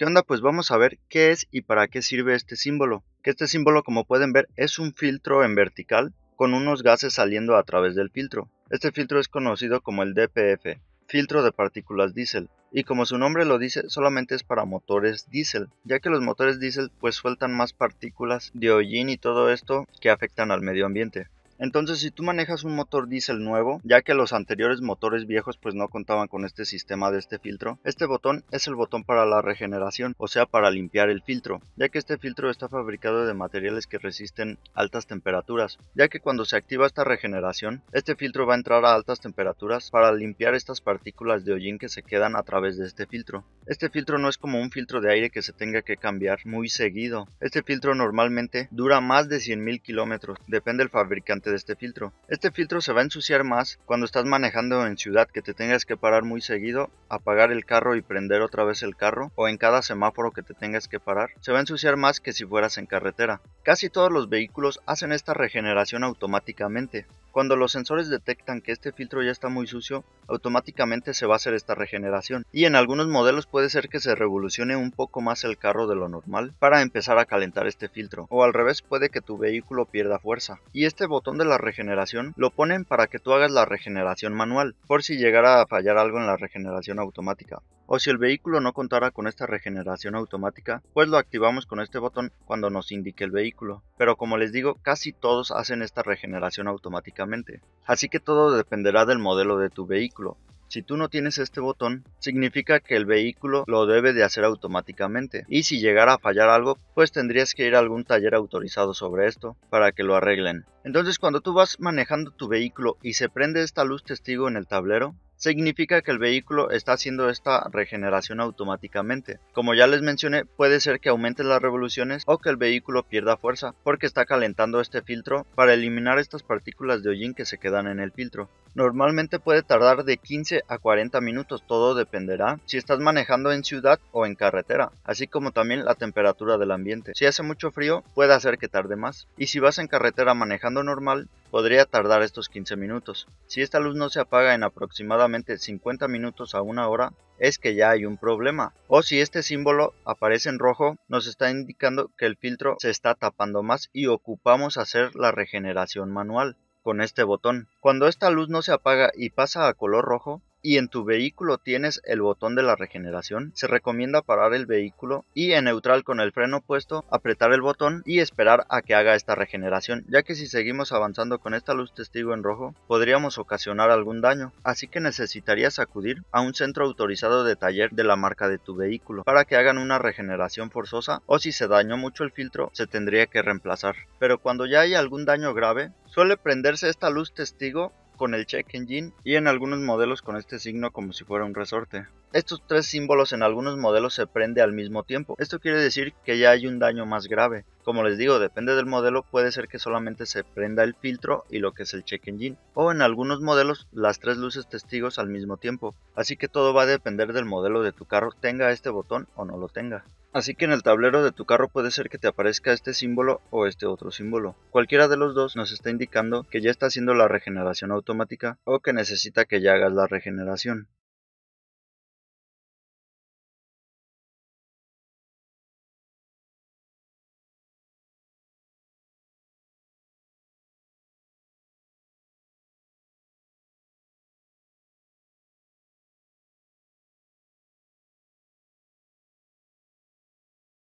¿Qué onda? Pues vamos a ver qué es y para qué sirve este símbolo. Que este símbolo, como pueden ver, es un filtro en vertical con unos gases saliendo a través del filtro. Este filtro es conocido como el DPF, filtro de partículas diésel. Y como su nombre lo dice, solamente es para motores diésel, ya que los motores diésel pues sueltan más partículas de hollín y todo esto que afectan al medio ambiente. Entonces, si tú manejas un motor diésel nuevo, ya que los anteriores motores viejos pues no contaban con este sistema de este filtro, este botón es el botón para la regeneración, o sea, para limpiar el filtro, ya que este filtro está fabricado de materiales que resisten altas temperaturas, ya que cuando se activa esta regeneración, este filtro va a entrar a altas temperaturas para limpiar estas partículas de hollín que se quedan a través de este filtro. Este filtro no es como un filtro de aire que se tenga que cambiar muy seguido. Este filtro normalmente dura más de 100.000 kilómetros, depende del fabricante de este filtro. Este filtro se va a ensuciar más cuando estás manejando en ciudad que te tengas que parar muy seguido, apagar el carro y prender otra vez el carro, o en cada semáforo que te tengas que parar. Se va a ensuciar más que si fueras en carretera. Casi todos los vehículos hacen esta regeneración automáticamente, cuando los sensores detectan que este filtro ya está muy sucio, automáticamente se va a hacer esta regeneración y en algunos modelos puede ser que se revolucione un poco más el carro de lo normal para empezar a calentar este filtro o al revés puede que tu vehículo pierda fuerza y este botón de la regeneración lo ponen para que tú hagas la regeneración manual por si llegara a fallar algo en la regeneración automática o si el vehículo no contara con esta regeneración automática, pues lo activamos con este botón cuando nos indique el vehículo. Pero como les digo, casi todos hacen esta regeneración automáticamente. Así que todo dependerá del modelo de tu vehículo. Si tú no tienes este botón, significa que el vehículo lo debe de hacer automáticamente. Y si llegara a fallar algo, pues tendrías que ir a algún taller autorizado sobre esto para que lo arreglen. Entonces cuando tú vas manejando tu vehículo y se prende esta luz testigo en el tablero, significa que el vehículo está haciendo esta regeneración automáticamente. Como ya les mencioné, puede ser que aumente las revoluciones o que el vehículo pierda fuerza porque está calentando este filtro para eliminar estas partículas de hollín que se quedan en el filtro. Normalmente puede tardar de 15 a 40 minutos, todo dependerá si estás manejando en ciudad o en carretera, así como también la temperatura del ambiente. Si hace mucho frío, puede hacer que tarde más, y si vas en carretera manejando normal, podría tardar estos 15 minutos. Si esta luz no se apaga en aproximadamente 50 minutos a una hora, es que ya hay un problema. O si este símbolo aparece en rojo, nos está indicando que el filtro se está tapando más y ocupamos hacer la regeneración manual con este botón. Cuando esta luz no se apaga y pasa a color rojo, y en tu vehículo tienes el botón de la regeneración, se recomienda parar el vehículo y en neutral con el freno puesto apretar el botón y esperar a que haga esta regeneración, ya que si seguimos avanzando con esta luz testigo en rojo podríamos ocasionar algún daño, así que necesitarías acudir a un centro autorizado de taller de la marca de tu vehículo para que hagan una regeneración forzosa o si se dañó mucho el filtro se tendría que reemplazar. Pero cuando ya hay algún daño grave, suele prenderse esta luz testigo con el check engine y en algunos modelos con este signo como si fuera un resorte. Estos tres símbolos en algunos modelos se prende al mismo tiempo. Esto quiere decir que ya hay un daño más grave. Como les digo, depende del modelo, puede ser que solamente se prenda el filtro y lo que es el check engine, o en algunos modelos las tres luces testigos al mismo tiempo. Así que todo va a depender del modelo de tu carro, tenga este botón o no lo tenga. Así que en el tablero de tu carro puede ser que te aparezca este símbolo o este otro símbolo. Cualquiera de los dos nos está indicando que ya está haciendo la regeneración automática o que necesita que ya hagas la regeneración.